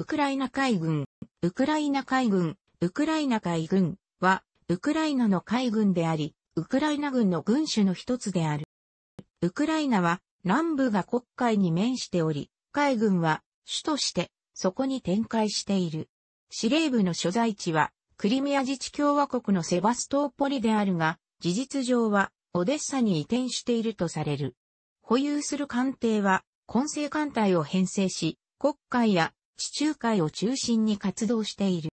ウクライナ海軍、ウクライナ海軍、ウクライナ海軍は、ウクライナの海軍であり、ウクライナ軍の軍種の一つである。ウクライナは、南部が黒海に面しており、海軍は、主として、そこに展開している。司令部の所在地は、クリミア自治共和国のセバストーポリであるが、事実上は、オデッサに移転しているとされる。保有する艦艇は、混成艦隊を編成し、黒海や地中海を中心に活動している。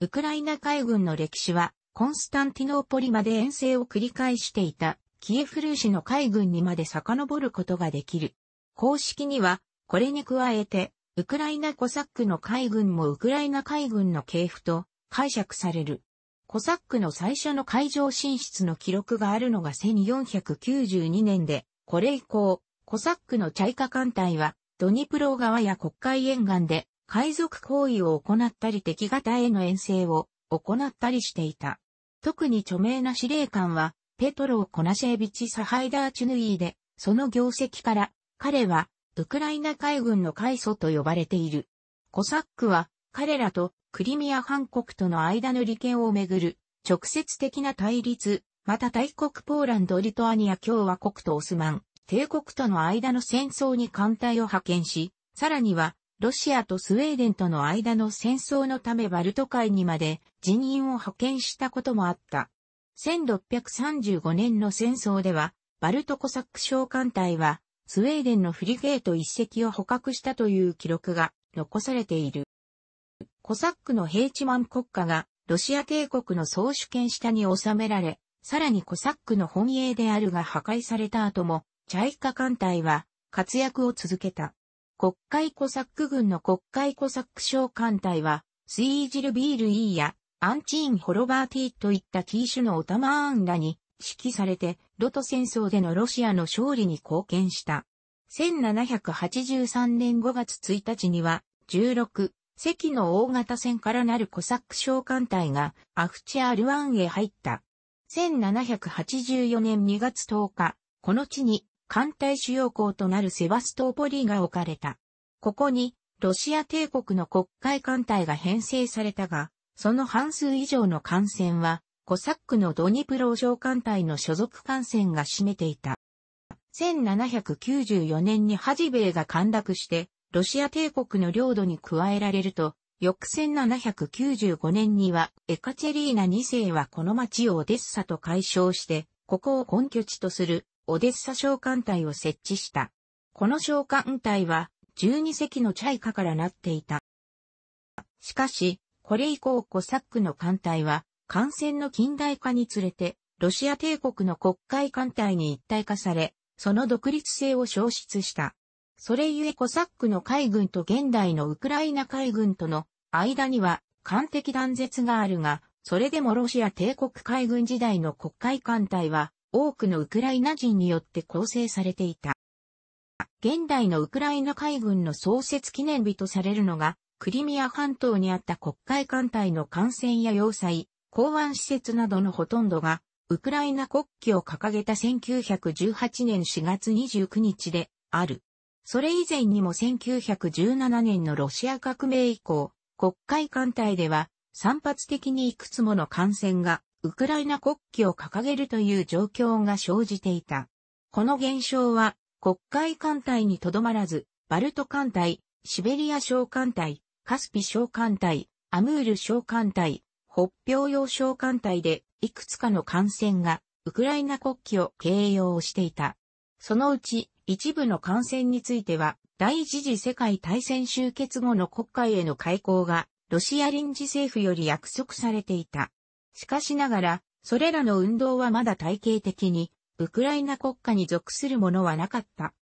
ウクライナ海軍の歴史は、コンスタンティノーポリまで遠征を繰り返していた、キエフルーシの海軍にまで遡ることができる。公式には、これに加えて、ウクライナコサックの海軍もウクライナ海軍の系譜と解釈される。コサックの最初の海上進出の記録があるのが1492年で、これ以降、コサックのチャイカ艦隊はドニプロ川や国会沿岸で海賊行為を行ったり敵型への遠征を行ったりしていた。特に著名な司令官は、ペトロ・コナシェービチ・サハイダーチュヌイーで、その業績から、彼は、ウクライナ海軍の海祖と呼ばれている。コサックは、彼らとクリミア半国との間の利権をめぐる、直接的な対立、また大国ポーランド・リトアニア共和国とオスマン、帝国との間の戦争に艦隊を派遣し、さらには、ロシアとスウェーデンとの間の戦争のためバルト海にまで人員を派遣したこともあった。1635年の戦争では、バルトコサック小艦隊は、スウェーデンのフリゲート一隻を捕獲したという記録が残されている。コサックのヘイチマン国家がロシア帝国の総主権下に収められ、さらにコサックの本営であるが破壊された後も、チャイカ艦隊は活躍を続けた。国会コサック軍の国会コサック省艦隊は、スイージルビールイーやアンチーン・ホロバーティといったキーシュのオタマーンらに指揮されて、ロト戦争でのロシアの勝利に貢献した。1783年5月1日には、16、隻の大型船からなるコサック小艦隊がアフチアルワンへ入った。1784年2月10日、この地に艦隊主要港となるセバストーポリが置かれた。ここに、ロシア帝国の国会艦隊が編成されたが、その半数以上の艦船は、コサックのドニプロ商艦隊の所属艦船が占めていた。1794年にハジベイが陥落して、ロシア帝国の領土に加えられると、翌1795年にはエカチェリーナ2世はこの町をオデッサと解消して、ここを根拠地とするオデッサ商艦隊を設置した。この商艦隊は12隻のチャイカからなっていた。しかし、これ以降コサックの艦隊は艦船の近代化につれて、ロシア帝国の国会艦隊に一体化され、その独立性を消失した。それゆえコサックの海軍と現代のウクライナ海軍との間には艦的断絶があるが、それでもロシア帝国海軍時代の国会艦隊は多くのウクライナ人によって構成されていた。現代のウクライナ海軍の創設記念日とされるのが、クリミア半島にあった国会艦隊の艦船や要塞、港湾施設などのほとんどが、ウクライナ国旗を掲げた1918年4月29日である。それ以前にも1917年のロシア革命以降、国会艦隊では散発的にいくつもの艦船がウクライナ国旗を掲げるという状況が生じていた。この現象は、国会艦隊にとどまらず、バルト艦隊、シベリア小艦隊、カスピ小艦隊、アムール小艦隊、北ヨ洋小艦隊で、いくつかの艦船が、ウクライナ国旗を掲揚していた。そのうち、一部の艦船については、第一次世界大戦終結後の国会への開港が、ロシア臨時政府より約束されていた。しかしながら、それらの運動はまだ体系的に、ウクライナ国家に属するものはなかった。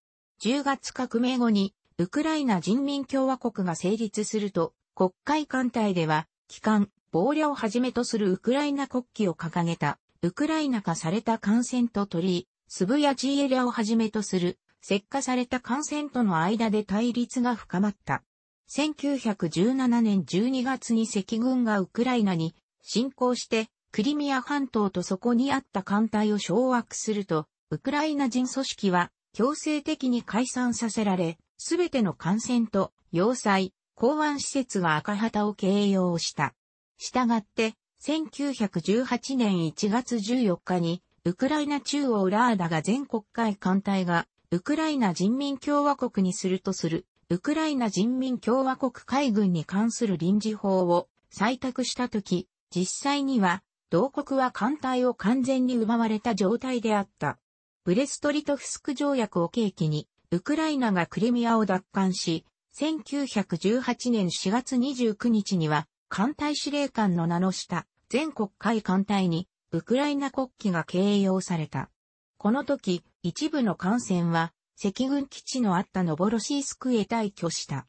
10月革命後に、ウクライナ人民共和国が成立すると、国会艦隊では、機関、暴霊をはじめとするウクライナ国旗を掲げた、ウクライナ化された艦船と鳥居、スブやジーエラをはじめとする、石化された艦船との間で対立が深まった。1917年12月に赤軍がウクライナに侵攻して、クリミア半島とそこにあった艦隊を掌握すると、ウクライナ人組織は強制的に解散させられ、すべての艦船と要塞、港湾施設が赤旗を形容した。したがって、1918年1月14日に、ウクライナ中央ラーダが全国会艦隊が、ウクライナ人民共和国にするとする、ウクライナ人民共和国海軍に関する臨時法を採択したとき、実際には、同国は艦隊を完全に奪われた状態であった。ブレストリトフスク条約を契機に、ウクライナがクリミアを奪還し、1918年4月29日には、艦隊司令官の名の下、全国海艦隊に、ウクライナ国旗が掲揚された。この時、一部の艦船は、赤軍基地のあったノボロシースクへ退去した。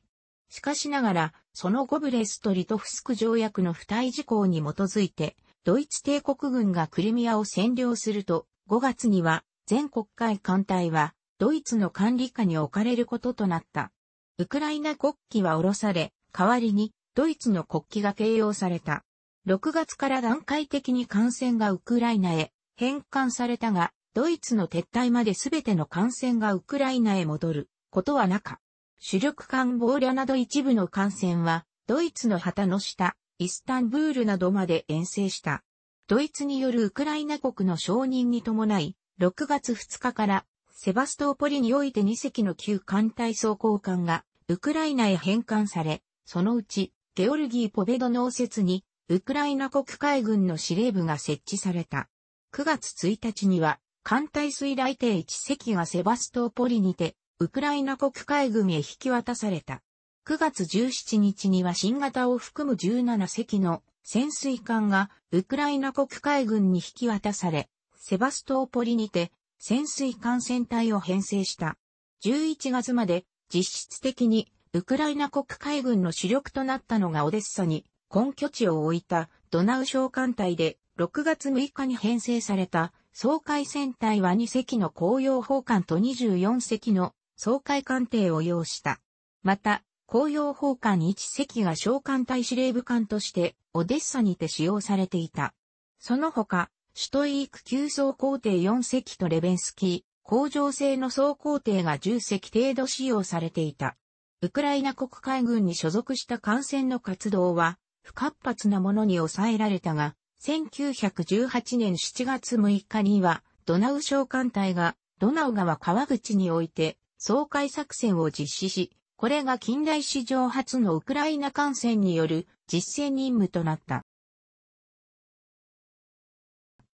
しかしながら、その後ブレストリトフスク条約の付帯事項に基づいて、ドイツ帝国軍がクリミアを占領すると、5月には全国会艦隊はドイツの管理下に置かれることとなった。ウクライナ国旗は下ろされ、代わりにドイツの国旗が掲揚された。6月から段階的に艦船がウクライナへ返還されたが、ドイツの撤退まで全ての艦船がウクライナへ戻ることはなかっ主力艦ボーリャなど一部の艦船は、ドイツの旗の下、イスタンブールなどまで遠征した。ドイツによるウクライナ国の承認に伴い、6月2日から、セバストーポリにおいて2隻の旧艦隊装甲艦が、ウクライナへ返還され、そのうち、ゲオルギー・ポベドの説に、ウクライナ国海軍の司令部が設置された。9月1日には、艦隊水雷艇1隻がセバストーポリにて、ウクライナ国海軍へ引き渡された。9月17日には新型を含む17隻の潜水艦がウクライナ国海軍に引き渡され、セバストーポリにて潜水艦船隊を編成した。11月まで実質的にウクライナ国海軍の主力となったのがオデッサに根拠地を置いたドナウ小艦隊で6月6日に編成された総海船隊は2隻の公用砲艦と24隻の総会艦艇を要した。また、公用砲艦1隻が召喚隊司令部艦として、オデッサにて使用されていた。その他、首都イーク急走工艇4隻とレベンスキー、工場製の総行艇が10隻程度使用されていた。ウクライナ国海軍に所属した艦船の活動は、不活発なものに抑えられたが、1918年7月6日には、ドナウ召艦隊が、ドナウ川川口において、総会作戦を実施し、これが近代史上初のウクライナ艦船による実践任務となった。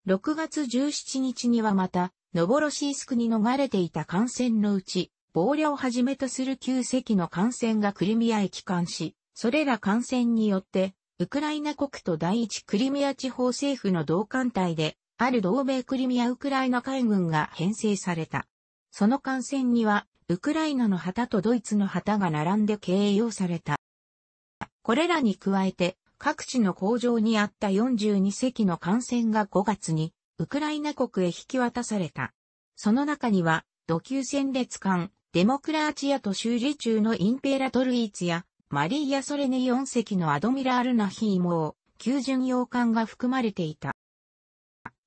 6月17日にはまた、ノボロシースクに逃れていた艦船のうち、暴霊をはじめとする9隻の艦船がクリミアへ帰還し、それら艦船によって、ウクライナ国と第一クリミア地方政府の同艦隊で、ある同盟クリミアウクライナ海軍が編成された。その艦船には、ウクライナの旗とドイツの旗が並んで形容された。これらに加えて、各地の工場にあった42隻の艦船が5月に、ウクライナ国へ引き渡された。その中には、土級戦列艦、デモクラーチアと修理中のインペラトルイーツや、マリーア・ソレネ4隻のアドミラール・ナヒーモー、旧巡洋艦が含まれていた。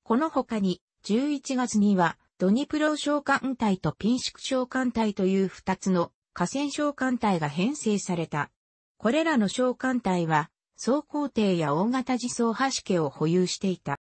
この他に、11月には、ドニプロ召艦隊とピンシク召艦隊という二つの河川召艦隊が編成された。これらの召艦隊は、総工艇や大型自走橋家を保有していた。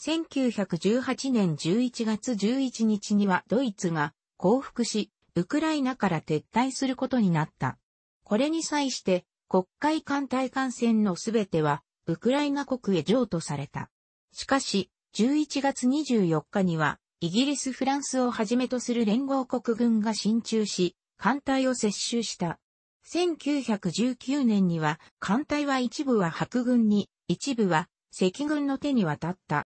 1918年11月11日にはドイツが降伏し、ウクライナから撤退することになった。これに際して、国会艦隊艦船のすべては、ウクライナ国へ譲渡された。しかし、11月24日には、イギリス・フランスをはじめとする連合国軍が進駐し、艦隊を接収した。1919年には、艦隊は一部は白軍に、一部は赤軍の手に渡った。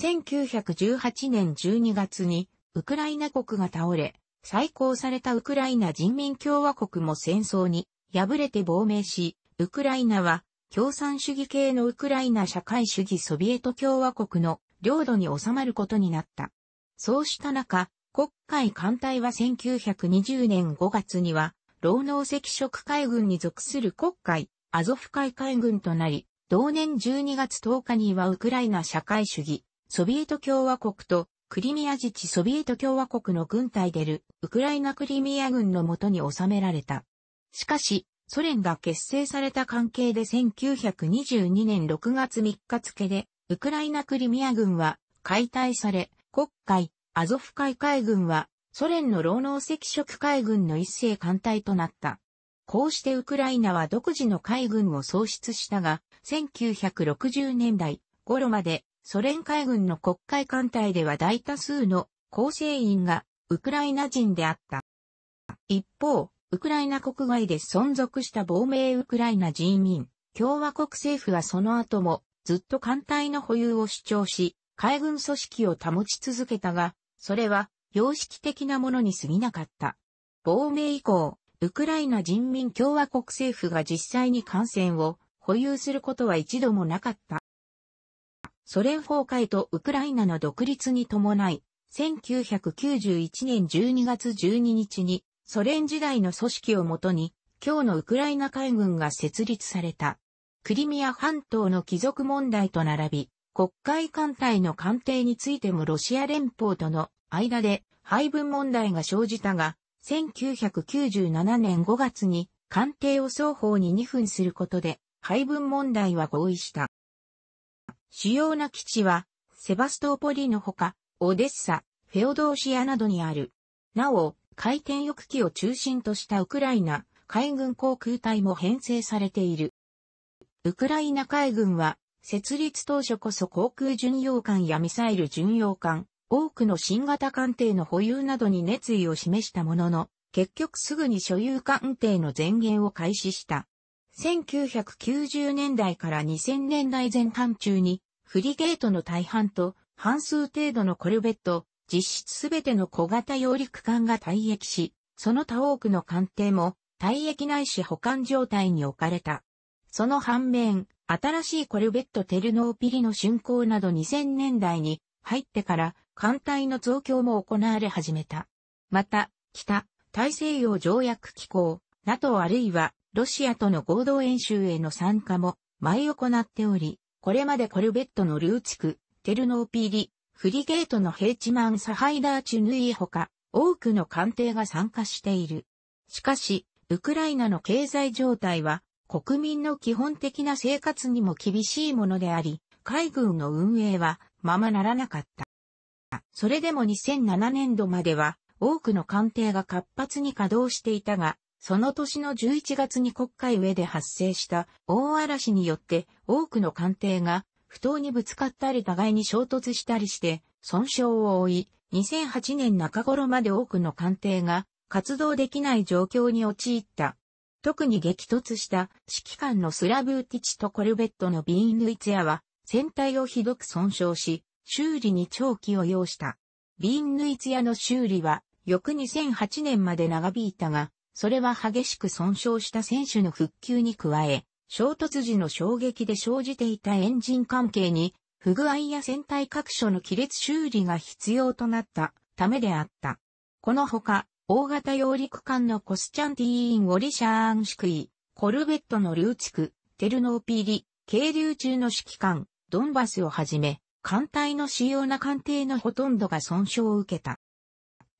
1918年12月に、ウクライナ国が倒れ、再興されたウクライナ人民共和国も戦争に敗れて亡命し、ウクライナは共産主義系のウクライナ社会主義ソビエト共和国の領土に収まることになった。そうした中、国会艦隊は1920年5月には、労農赤色海軍に属する国会、アゾフ海海軍となり、同年12月10日にはウクライナ社会主義、ソビエト共和国とクリミア自治ソビエト共和国の軍隊でるウクライナクリミア軍のもとに収められた。しかし、ソ連が結成された関係で1922年6月3日付でウクライナクリミア軍は解体され、国会、アゾフ海海軍はソ連の労農赤色海軍の一斉艦隊となった。こうしてウクライナは独自の海軍を創出したが、1960年代頃までソ連海軍の国会艦隊では大多数の構成員がウクライナ人であった。一方、ウクライナ国外で存続した亡命ウクライナ人民、共和国政府はその後もずっと艦隊の保有を主張し、海軍組織を保ち続けたが、それは様式的なものに過ぎなかった。亡命以降、ウクライナ人民共和国政府が実際に艦船を保有することは一度もなかった。ソ連崩壊とウクライナの独立に伴い、1991年12月12日にソ連時代の組織をもとに、今日のウクライナ海軍が設立された。クリミア半島の貴族問題と並び、国会艦隊の艦艇についてもロシア連邦との間で配分問題が生じたが、1997年5月に艦艇を双方に2分することで配分問題は合意した。主要な基地は、セバストーポリのほか、オデッサ、フェオドーシアなどにある。なお、回転翼機を中心としたウクライナ海軍航空隊も編成されている。ウクライナ海軍は、設立当初こそ航空巡洋艦やミサイル巡洋艦、多くの新型艦艇の保有などに熱意を示したものの、結局すぐに所有艦艇の前言を開始した。1990年代から2000年代前半中に、フリゲートの大半と半数程度のコルベット、実質すべての小型揚陸艦が退役し、その他多くの艦艇も退役ないし保管状態に置かれた。その反面、新しいコルベットテルノーピリの竣工など2000年代に入ってから艦隊の増強も行われ始めた。また、北、大西洋条約機構、NATO あるいはロシアとの合同演習への参加も前行っており、これまでコルベットのルーツク、テルノーピリ、フリゲートのヘイチマンサハイダーチュヌイほか、多くの艦艇が参加している。しかし、ウクライナの経済状態は国民の基本的な生活にも厳しいものであり、海軍の運営はままならなかった。それでも2007年度までは多くの艦艇が活発に稼働していたが、その年の11月に国会上で発生した大嵐によって多くの艦艇が不当にぶつかったり互いに衝突したりして損傷を負い、2008年中頃まで多くの艦艇が活動できない状況に陥った。特に激突した指揮官のスラブーティチとコルベットのビーンヌイツヤは船体をひどく損傷し、修理に長期を要した。ビーンヌイツヤの修理は翌2008年まで長引いたが、それは激しく損傷した選手の復旧に加え、衝突時の衝撃で生じていたエンジン関係に不具合や船体各所の亀裂修理が必要となったためであった。このほか、大型揚陸艦のコスチャンティーン・ウォリシャーン・シクイ、コルベットのューチク、テルノーピーリ、渓流中の指揮艦、ドンバスをはじめ、艦隊の主要な艦艇のほとんどが損傷を受けた。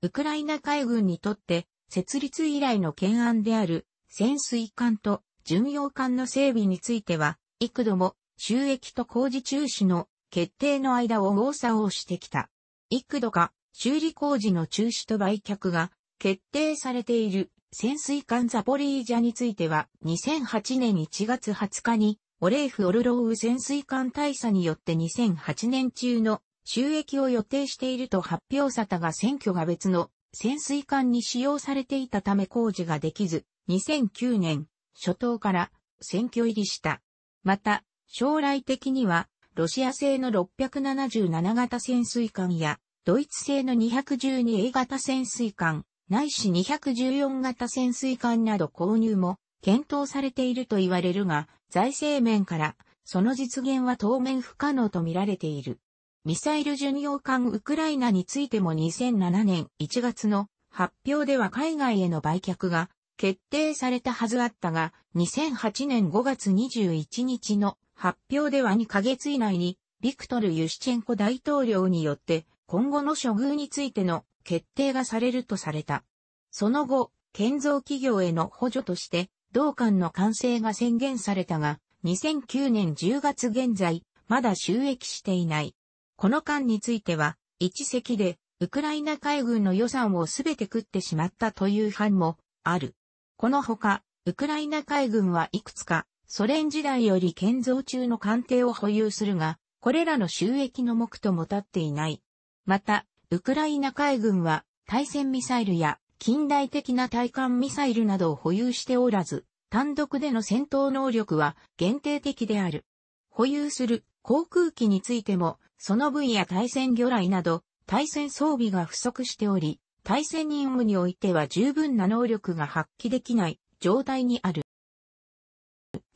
ウクライナ海軍にとって、設立以来の懸案である、潜水艦と巡洋艦の整備については、幾度も収益と工事中止の決定の間を多さをしてきた。幾度か修理工事の中止と売却が決定されている潜水艦ザポリージャについては2008年1月20日にオレーフ・オルロウ潜水艦大佐によって2008年中の収益を予定していると発表されたが選挙が別の潜水艦に使用されていたため工事ができず2009年初頭から選挙入りした。また将来的にはロシア製の677型潜水艦やドイツ製の 212A 型潜水艦、ないし214型潜水艦など購入も検討されていると言われるが、財政面からその実現は当面不可能とみられている。ミサイル巡洋艦ウクライナについても2007年1月の発表では海外への売却が決定されたはずあったが、2008年5月21日の発表では2ヶ月以内に、ビクトル・ユシチェンコ大統領によって今後の処遇についての決定がされるとされた。その後、建造企業への補助として、同館の完成が宣言されたが、2009年10月現在、まだ収益していない。この間については、一席で、ウクライナ海軍の予算をすべて食ってしまったという班もある。このほか、ウクライナ海軍はいくつか、ソ連時代より建造中の艦艇を保有するが、これらの収益の目とも立っていない。また、ウクライナ海軍は対戦ミサイルや近代的な対艦ミサイルなどを保有しておらず、単独での戦闘能力は限定的である。保有する航空機についても、その分野対戦魚雷など、対戦装備が不足しており、対戦任務においては十分な能力が発揮できない状態にある。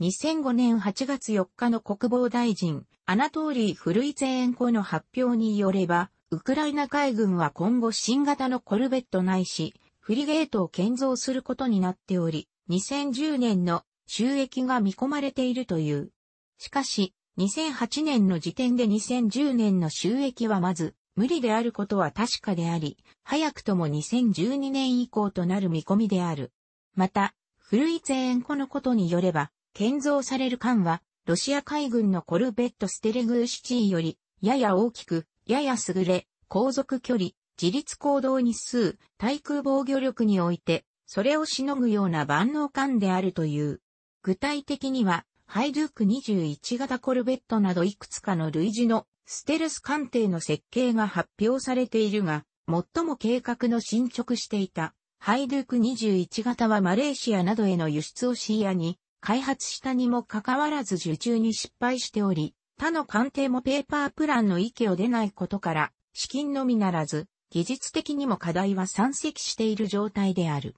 2005年8月4日の国防大臣、アナトーリー・フルイツェンコの発表によれば、ウクライナ海軍は今後新型のコルベットないし、フリゲートを建造することになっており、2010年の収益が見込まれているという。しかし、2008年の時点で2010年の収益はまず、無理であることは確かであり、早くとも2012年以降となる見込みである。また、古い前縁このことによれば、建造される艦は、ロシア海軍のコルベットステレグーシティより、やや大きく、やや優れ、航続距離、自立行動日数、対空防御力において、それをしのぐような万能艦であるという。具体的には、ハイドゥーク21型コルベットなどいくつかの類似のステルス艦艇の設計が発表されているが、最も計画の進捗していた、ハイドゥーク21型はマレーシアなどへの輸出を視野に、開発したにもかかわらず受注に失敗しており、他の官邸もペーパープランの域を出ないことから、資金のみならず、技術的にも課題は山積している状態である。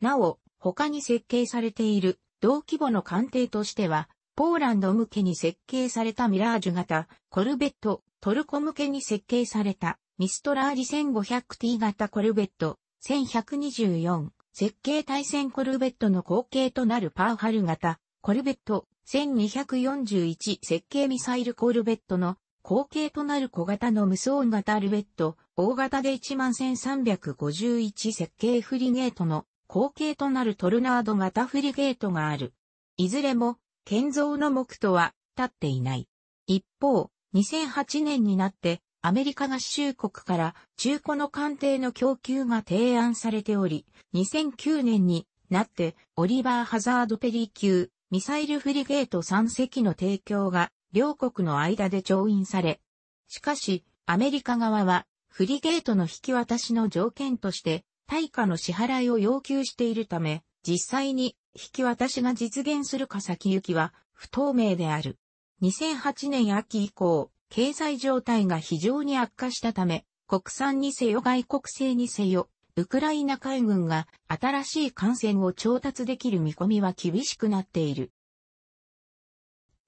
なお、他に設計されている同規模の艦艇としては、ポーランド向けに設計されたミラージュ型、コルベット、トルコ向けに設計されたミストラージ 1500T 型コルベット、1124、設計対戦コルベットの後継となるパーハル型、コルベット、1241設計ミサイルコルベットの後継となる小型の無双型ルベット、大型で11351設計フリゲートの後継となるトルナード型フリゲートがある。いずれも建造の目途は立っていない。一方、2008年になってアメリカ合衆国から中古の艦艇の供給が提案されており、2009年になってオリバー・ハザードペリー級ミサイルフリゲート3隻の提供が両国の間で調印され、しかし、アメリカ側は、フリゲートの引き渡しの条件として、対価の支払いを要求しているため、実際に引き渡しが実現するか先行きは不透明である。2008年秋以降、経済状態が非常に悪化したため、国産にせよ外国製にせよ、ウクライナ海軍が新しい艦船を調達できる見込みは厳しくなっている。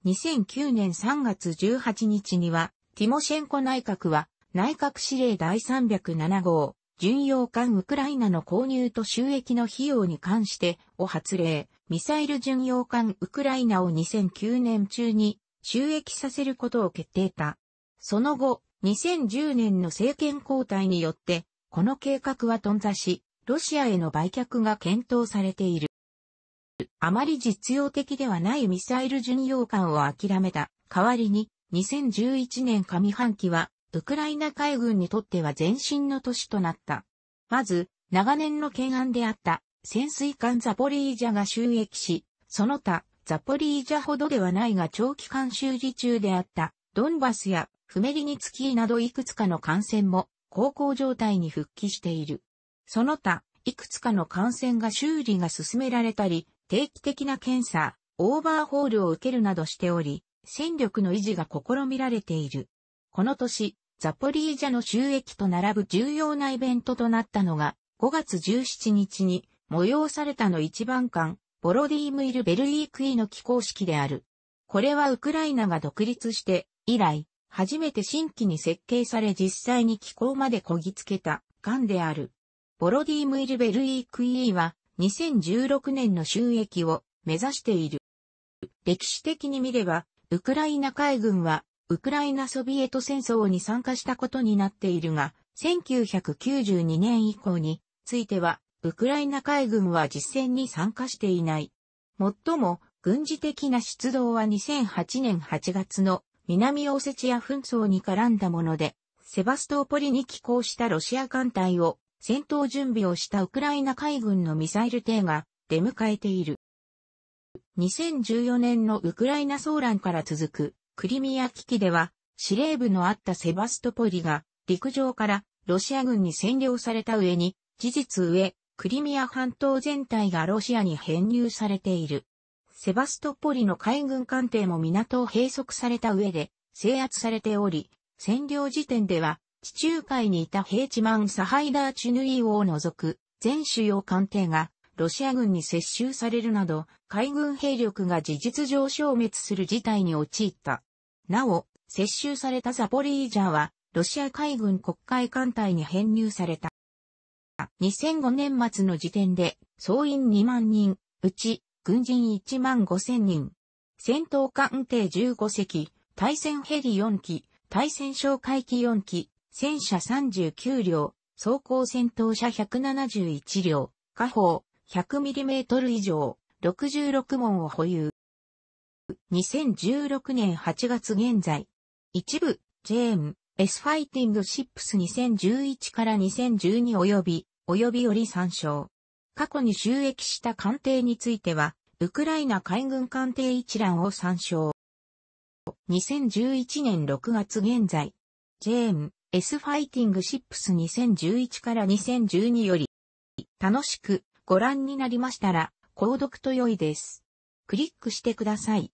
2009年3月18日には、ティモシェンコ内閣は内閣指令第307号、巡洋艦ウクライナの購入と収益の費用に関してを発令、ミサイル巡洋艦ウクライナを2009年中に収益させることを決定た。その後、2010年の政権交代によってこの計画は頓挫し、ロシアへの売却が検討されている。あまり実用的ではないミサイル巡洋艦を諦めた。代わりに、2011年上半期は、ウクライナ海軍にとっては前進の年となった。まず、長年の懸案であった潜水艦ザポリージャが収益し、その他、ザポリージャほどではないが長期間修理中であった、ドンバスやフメリニツキーなどいくつかの艦船も高校状態に復帰している。その他、いくつかの感染が修理が進められたり、定期的な検査、オーバーホールを受けるなどしており、戦力の維持が試みられている。この年、ザポリージャの収益と並ぶ重要なイベントとなったのが、5月17日に催されたの一番館、ボロディームイル・ベルイークイの起工式である。これはウクライナが独立して以来、初めて新規に設計され実際に機構までこぎつけた艦である。ボロディムイルベルイークイーは2016年の収益を目指している。歴史的に見れば、ウクライナ海軍はウクライナソビエト戦争に参加したことになっているが、1992年以降については、ウクライナ海軍は実戦に参加していない。もっとも、軍事的な出動は2008年8月の南オセチア紛争に絡んだもので、セバストーポリに寄港したロシア艦隊を戦闘準備をしたウクライナ海軍のミサイル艇が出迎えている。2014年のウクライナ騒乱から続くクリミア危機では司令部のあったセバストポリが陸上からロシア軍に占領された上に事実上クリミア半島全体がロシアに編入されている。セバストポリの海軍艦艇も港を閉塞された上で制圧されており、占領時点では地中海にいたヘイチマン・サハイダー・チュヌイを除く全主要艦艇がロシア軍に接収されるなど海軍兵力が事実上消滅する事態に陥った。なお、接収されたザポリージャーはロシア海軍国会艦隊に編入された。2005年末の時点で、総員2万人、うち軍人1万5千人。戦闘艦艇15隻、対戦ヘリ4機、対戦哨戒機4機、戦車39両、装甲戦闘車171両、火砲 100mm 以上、66門を保有。2016年8月現在、一部、ジェーン、S ファイティングシップス2011から2012及び、及びより参照。過去に収益した艦艇については、ウクライナ海軍艦艇一覧を参照。2011年6月現在、ジェーン、S ファイティングシップス2011から2012より、楽しくご覧になりましたら、購読と良いです。クリックしてください。